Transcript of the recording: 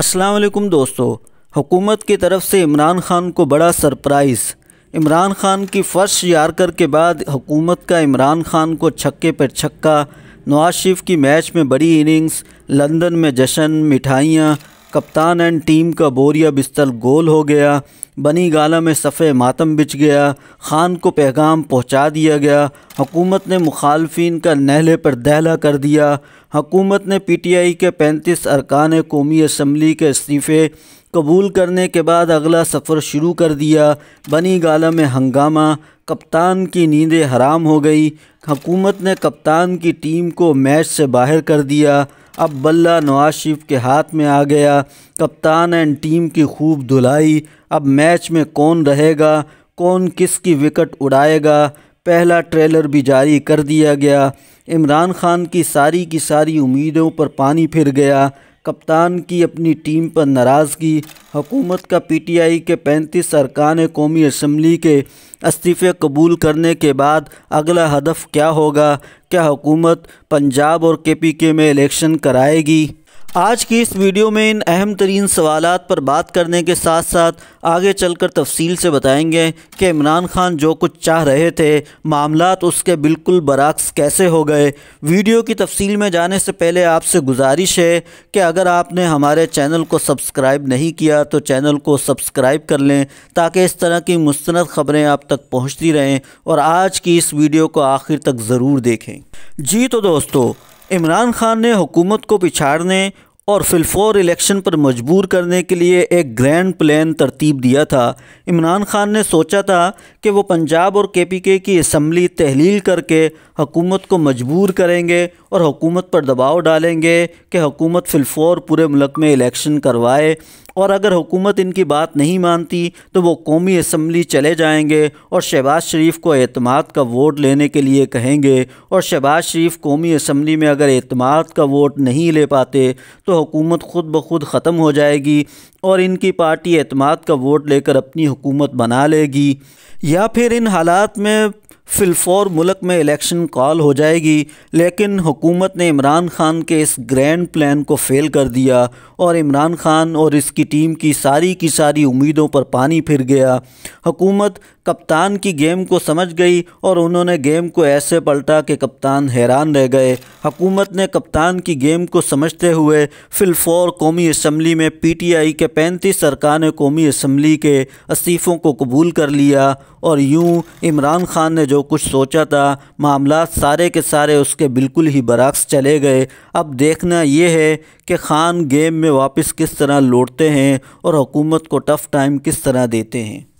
असलकुम दोस्तों हुकूमत की तरफ से इमरान खान को बड़ा सरप्राइज़ इमरान खान की फर्श यार कर के बाद हुकूमत का इमरान खान को छक्के पर छक्का नवाज शरीफ की मैच में बड़ी इनिंग्स लंदन में जश्न मिठाइयाँ कप्तान एंड टीम का बोरिया बिस्तर गोल हो गया बनी गाला में सफ़े मातम बिछ गया ख़ान को पैगाम पहुंचा दिया गया हकूमत ने मुखालफी का नहले पर दहला कर दिया हकूमत ने पी टी आई के पैंतीस अरकान कौमी असम्बली के इस्तीफ़े कबूल करने के बाद अगला सफ़र शुरू कर दिया बनी गाला में हंगामा कप्तान की नींदें हराम हो गई हकूमत ने कप्तान की टीम को मैच से बाहर कर दिया अब बल्ला नवाज शरीफ के हाथ में आ गया कप्तान एंड टीम की खूब धुलाई अब मैच में कौन रहेगा कौन किसकी विकेट उड़ाएगा पहला ट्रेलर भी जारी कर दिया गया इमरान खान की सारी की सारी उम्मीदों पर पानी फिर गया कप्तान की अपनी टीम पर नाराज़गी हुकूमत का पीटीआई के पैंतीस अरकान कौमी असम्बली के इस्तीफ़े कबूल करने के बाद अगला हदफ क्या होगा क्या हुकूमत पंजाब और के पी के में इलेक्शन कराएगी आज की इस वीडियो में इन अहम तरीन सवाल पर बात करने के साथ साथ आगे चलकर तफसील से बताएंगे कि इमरान खान जो कुछ चाह रहे थे मामला उसके बिल्कुल बरक्स कैसे हो गए वीडियो की तफसील में जाने से पहले आपसे गुजारिश है कि अगर आपने हमारे चैनल को सब्सक्राइब नहीं किया तो चैनल को सब्सक्राइब कर लें ताकि इस तरह की मुस्ंद खबरें आप तक पहुँचती रहें और आज की इस वीडियो को आखिर तक ज़रूर देखें जी तो दोस्तों इमरान खान ने हुकूमत को पिछाड़ने और फिलफ़ोर इलेक्शन पर मजबूर करने के लिए एक ग्रैंड प्लान तरतीब दिया था इमरान खान ने सोचा था कि वो पंजाब और के पी के की इसम्बली तहलील करके हकूमत को मजबूर करेंगे और हकूमत पर दबाव डालेंगे कि हकूमत फिलफौर पूरे मुल्क में इलेक्शन करवाए और अगर हुकूमत इनकी बात नहीं मानती तो वो कौमी असम्बली चले जाएंगे और शहबाज शरीफ को अतमाद का वोट लेने के लिए कहेंगे और शहबाज शरीफ कौमी असम्बली में अगर अतमाद का वोट नहीं ले पाते तो हुकूमत ख़ुद ब खुद ख़त्म हो जाएगी और इनकी पार्टी अतमाद का वोट लेकर अपनी हुकूमत बना लेगी या फिर इन हालात में फिलफौर मुल्क में इलेक्शन कॉल हो जाएगी लेकिन हुकूमत ने इमरान खान के इस ग्रैंड प्लान को फ़ेल कर दिया और इमरान खान और इसकी टीम की सारी की सारी उम्मीदों पर पानी फिर गया हुकूमत कप्तान की गेम को समझ गई और उन्होंने गेम को ऐसे पलटा कि कप्तान हैरान रह गए हुकूमत ने कप्तान की गेम को समझते हुए फिलफौर कौमी असम्बली में पी टी आई के पैंतीस ने कौमी असम्बली के इस्तीफ़ों को कबूल कर लिया और यूँ इमरान खान ने जो जो कुछ सोचा था मामला सारे के सारे उसके बिल्कुल ही बरक्स चले गए अब देखना यह है कि ख़ान गेम में वापस किस तरह लौटते हैं और हुकूमत को टफ़ टाइम किस तरह देते हैं